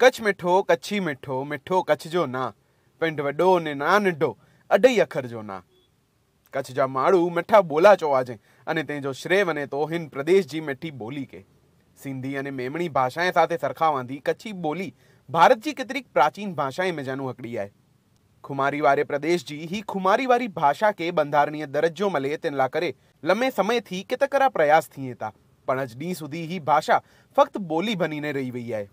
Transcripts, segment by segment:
कच्छ मिठो कच्छी मिठो मिठो कच्छ जो ना पिंड वॾो ने ना निढो अडई अखर जो ना कच्छ जा माण्हू मिठा ॿोला चवाजे अने तंहिंजो श्रेय वञे तो हिन प्रदेश जी मिठी बोली के सिंधी अने मेमणी भाषाएं साथे सरखावांदी कच्छी बोली भारत जी केतिरी प्राचीन भाषाएं में जानू हकड़ी आहे खुमारी वारे प्रदेश जी ही खुमारी वारी भाषा के बंधारणीय दर्जो मले तिन लाइ करे लम्हे समय थी कित प्रयास थिए था पण अॼु सुधी ही भाषा फ़क़्ति बोली बनी न रही वई आहे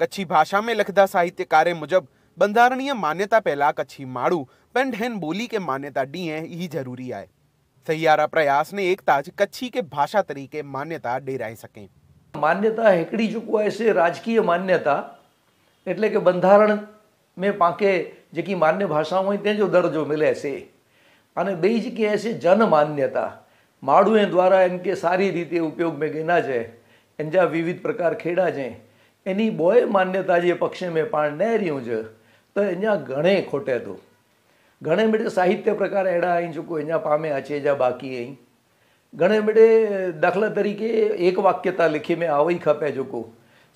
કચ્છી ભાષામાં લખતા સાહિત્યકારે મુજબ બંધારણીય માન્યતા પહેલા કચ્છી માળું પણ ढहन बोली के मान्यता डीए ही जरूरी आए सैयारा प्रयास ने एक ताज कच्छी के भाषा तरीके मान्यता डेराई सके मान्यता हेकड़ी चुकवाए से राजकीय मान्यता એટલે કે બંધારણ મેં પાંકે જે કી માન્ય ભાષા હોય તે જો દરજ્જો મિલે છે અને બીજ કે છે જન માન્યતા માળુએ દ્વારા એમ કે સારી રીતે ઉપયોગ મેં ગેના છે એમ જા વિવિધ પ્રકાર ખેડા છે એની બોય માન્યતા જે પક્ષે મેં પાણ નહેર્યું છે તો અહીંયા ઘણે ખોટે હતું ઘણે મેળે સાહિત્ય પ્રકાર એડા અહીં ચૂકું અહીંયા પામે અચેજા બાકી અહીં ઘણે મેળે દાખલા તરીકે એક વાક્યતા લખી મેં આવી ખપે ચૂકું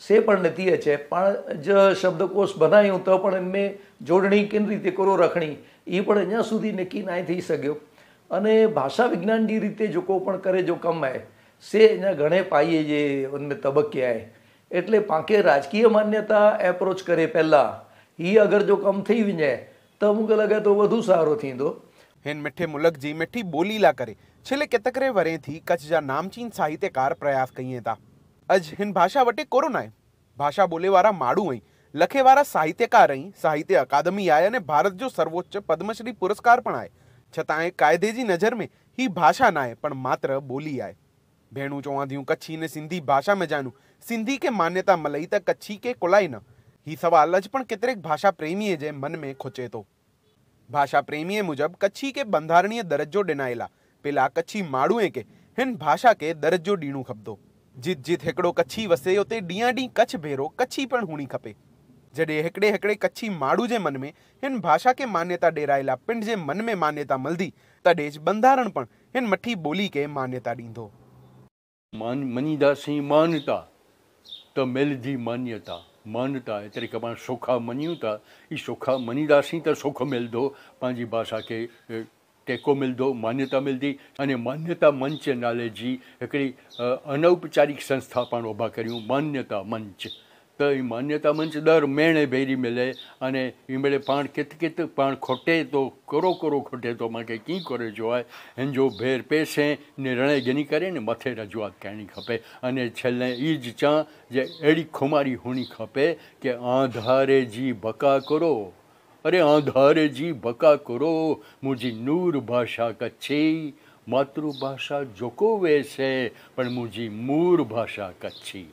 સે પણ નથી અચે પણ જ શબ્દકોશ બનાવ્યું તો પણ મેં જોડણી કેવી રીતે કરો રખણી એ પણ અહીંયા સુધી નક્કી ના થઈ શક્યો અને ભાષા વિજ્ઞાન જે રીતે જોકો પણ કરે જો કમાય સે અહીંયા ઘણે પાઈએ જે તબક્કે આય એટલે પાકે રાજકીય માન્યતા એપ્રુચ કરે પેલા ઈ અગર જો કમ થઈ વિજે તો મુગ લગા તો વધુ સારો થી દો એન મિઠે મુલક જી મિઠી બોલી લા કરે છલે કેતકરે વરે થી કચજા નામચીન સાહીતે કાર પ્રયાસ કઈંતા અજ હિન ભાષા વટે કોરોના ભાષા બોલેવારા માડુ હ લખેવારા સાહિત્યકાર હ સાહિત્ય એકેડમી આય અને ભારત જો સર્વોચ્ચ પદમશ્રી પુરસ્કાર પણ આય છતાએ કાયદેજી નજર મે હી ભાષા નાય પણ માત્ર બોલી આય भेणू चवां थियूं कच्छी ने सिंधी भाषा में जानू सिंधी के मान्यता मलई त कच्छी के कुलाई न ही सवाल अजपण पिणु भाषा प्रेमी जे मन में खुचे तो भाषा प्रेमी मूजिबि कच्छी के बंधारणीय दर्जो ॾिनायल पिला कच्छी माण्हूअ के हिन भाषा के दर्जो ॾियणो खपंदो जित जित हिकिड़ो कच्छी वसे उते ॾींहं ॾींहुं कच्छ भेरो कच्छी पिणु हुणी खपे जडे हिकिड़े हिकिड़े कच्छी माड़ू जे मन में हिन भाषा के मान्यता ॾेरायल पिंड जे मन में मान्यता मलदी तॾहिं बंधारण पिणु हिन मठी बोली के मान्यता ॾींदो માન મનીદાસની માનતા તો મેલધી માન્યતા માનતા એટલે કે પણ સોખા મન્યુતા એ સોખા મનીદાસની તો સોખો મેલધો પાંજી ભાષા કે ટેકો મિલધો માન્યતા મિલધી અને માન્યતા મંચ નાલેજી હિકડી અનૌપચારિક સંસ્થા પણ ઊભા કર્યું માન્યતા મંચ તે માન્યતા મંચ દર મેણે ભેરી મેલે અને હીમેળે પાણ ખેત કે પાણ ખોટે તો કરો કરો ખોટે તો માકે કી કરે જોય હં જો ભેર પૈસે ને રણે ગેની કરે ને મથે રજોા કેની ખપે અને છલે ઈજ છ જે એડી ખુમારી હોણી ખપે કે અંધારે જી બકા કરો અરે અંધારે જી બકા કરો મુજી નૂર ભાષા કચ્છી માતૃભાષા જોકો વેસે પણ મુજી મૂર ભાષા કચ્છી